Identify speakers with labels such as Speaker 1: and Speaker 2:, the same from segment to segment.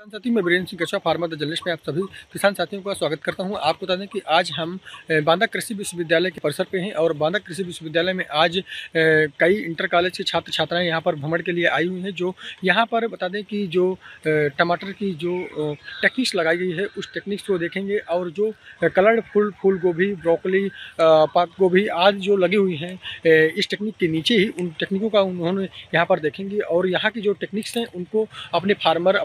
Speaker 1: किसान साथी मैं Virendra Singh Kachhwa farmer the journalist में आप सभी किसान साथियों का स्वागत करता हूं आपको बता दें कि आज हम बांदा कृषि विश्वविद्यालय के परिसर पे हैं और बांदा कृषि विश्वविद्यालय में आज कई इंटर कॉलेज के छात्र छात्राएं यहां पर भ्रमण के लिए आई हुई हैं जो यहां पर बता दें कि जो टमाटर की जो टेक्निक्स लगाई गई है उस टेक्निक्स को देखेंगे और जो कलर्ड फूल फूल गोभी ब्रोकली पाक गोभी आज जो लगी हुई हैं इस टेक्निक के नीचे ही उन टेक्निकों का उन्होंने यहाँ पर देखेंगे और यहाँ की जो टेक्निक्स हैं उनको अपने फार्मर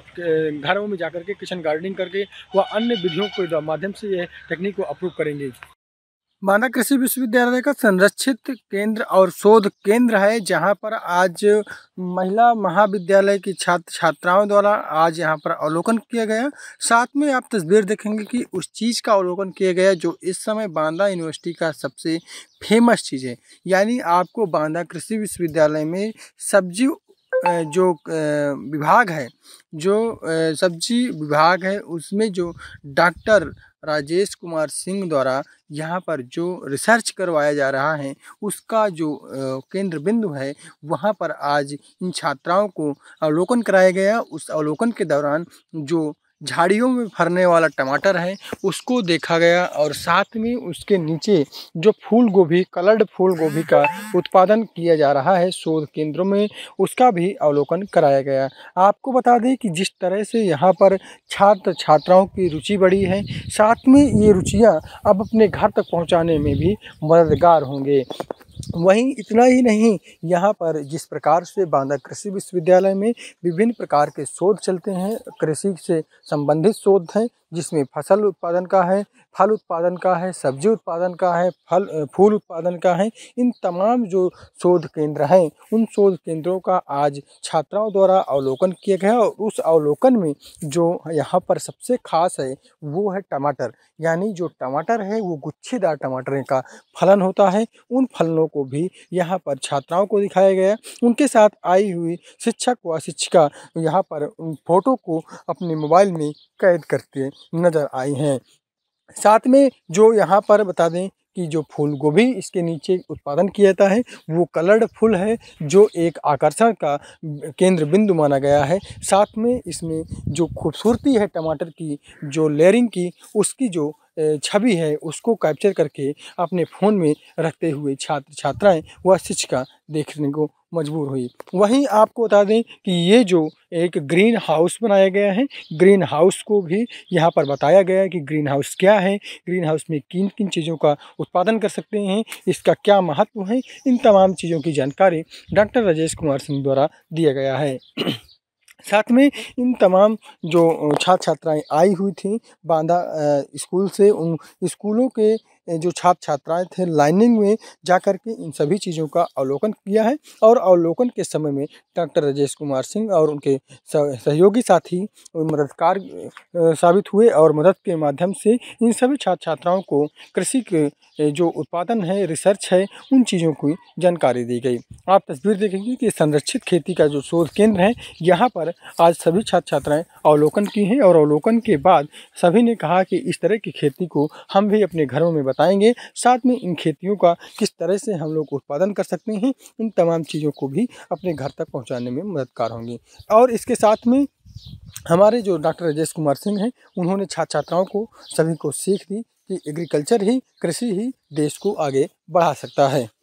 Speaker 1: घरों में जाकर के किचन गार्डनिंग करके व अन्य विधियों के माध्यम से यह तकनीक को अप्रूव करेंगे माना कृषि विश्वविद्यालय का संरक्षित केंद्र और शोध केंद्र है जहां पर आज महिला महाविद्यालय की छात्र छात्राओं द्वारा आज यहां पर अवलोकन किया गया साथ में आप तस्वीर देखेंगे कि उस चीज़ का अवलोकन किया गया जो इस समय बांदा यूनिवर्सिटी का सबसे फेमस चीज़ है यानी आपको बांदा कृषि विश्वविद्यालय में सब्जी जो विभाग है जो सब्जी विभाग है उसमें जो डॉक्टर राजेश कुमार सिंह द्वारा यहाँ पर जो रिसर्च करवाया जा रहा है उसका जो केंद्र बिंदु है वहाँ पर आज इन छात्राओं को अवलोकन कराया गया उस अवलोकन के दौरान जो झाड़ियों में फरने वाला टमाटर है उसको देखा गया और साथ में उसके नीचे जो फूल गोभी कलर्ड फूल गोभी का उत्पादन किया जा रहा है शोध केंद्रों में उसका भी अवलोकन कराया गया आपको बता दें कि जिस तरह से यहाँ पर छात्र छात्राओं की रुचि बढ़ी है साथ में ये रुचियाँ अब अपने घर तक पहुँचाने में भी मददगार होंगे वहीं इतना ही नहीं यहाँ पर जिस प्रकार से बांदा कृषि विश्वविद्यालय में विभिन्न प्रकार के शोध चलते हैं कृषि से संबंधित शोध हैं जिसमें फसल उत्पादन का है फल उत्पादन का है सब्जी उत्पादन का है फल फूल उत्पादन का है इन तमाम जो शोध केंद्र हैं उन शोध केंद्रों का आज छात्राओं द्वारा अवलोकन किया गया और उस अवलोकन में जो यहाँ पर सबसे खास है वो है टमाटर यानी जो टमाटर है वो गुच्छेदार टमाटर का फलन होता है उन फलनों को भी यहाँ पर छात्राओं को दिखाया गया उनके साथ आई हुई शिक्षक व शिक्षिका यहाँ पर फोटो को अपने मोबाइल में कैद करते हैं नज़र आई हैं साथ में जो यहाँ पर बता दें कि जो फूल गोभी इसके नीचे उत्पादन किया जाता है वो कलर्ड फूल है जो एक आकर्षण का केंद्र बिंदु माना गया है साथ में इसमें जो खूबसूरती है टमाटर की जो लेयरिंग की उसकी जो छवि है उसको कैप्चर करके अपने फ़ोन में रखते हुए छात्र छात्राएं व शिक्षिका देखने को मजबूर हुई वहीं आपको बता दें कि ये जो एक ग्रीन हाउस बनाया गया है ग्रीन हाउस को भी यहाँ पर बताया गया है कि ग्रीन हाउस क्या है ग्रीन हाउस में किन किन चीज़ों का उत्पादन कर सकते हैं इसका क्या महत्व है इन तमाम चीज़ों की जानकारी डॉक्टर राजेश कुमार सिंह द्वारा दिया गया है साथ में इन तमाम जो छात्र छात्राएं आई हुई थी बांदा स्कूल से उन स्कूलों के जो छात्र छात्राएं थे लाइनिंग में जा कर के इन सभी चीज़ों का अवलोकन किया है और अवलोकन के समय में डॉक्टर राजेश कुमार सिंह और उनके सहयोगी साथी मददगार साबित हुए और मदद के माध्यम से इन सभी छात्र छात्राओं को कृषि के जो उत्पादन है रिसर्च है उन चीज़ों की जानकारी दी गई आप तस्वीर देखेंगे कि संरक्षित खेती का जो शोध केंद्र है यहाँ पर आज सभी छात्र छात्राएँ अवलोकन की हैं और अवलोकन के बाद सभी ने कहा कि इस तरह की खेती को हम भी अपने घरों में बताएंगे साथ में इन खेतियों का किस तरह से हम लोग उत्पादन कर सकते हैं इन तमाम चीज़ों को भी अपने घर तक पहुँचाने में मददगार होंगे और इसके साथ में हमारे जो डॉक्टर राजेश कुमार सिंह हैं उन्होंने छात्र छात्राओं को सभी को सीख दी कि एग्रीकल्चर ही कृषि ही देश को आगे बढ़ा सकता है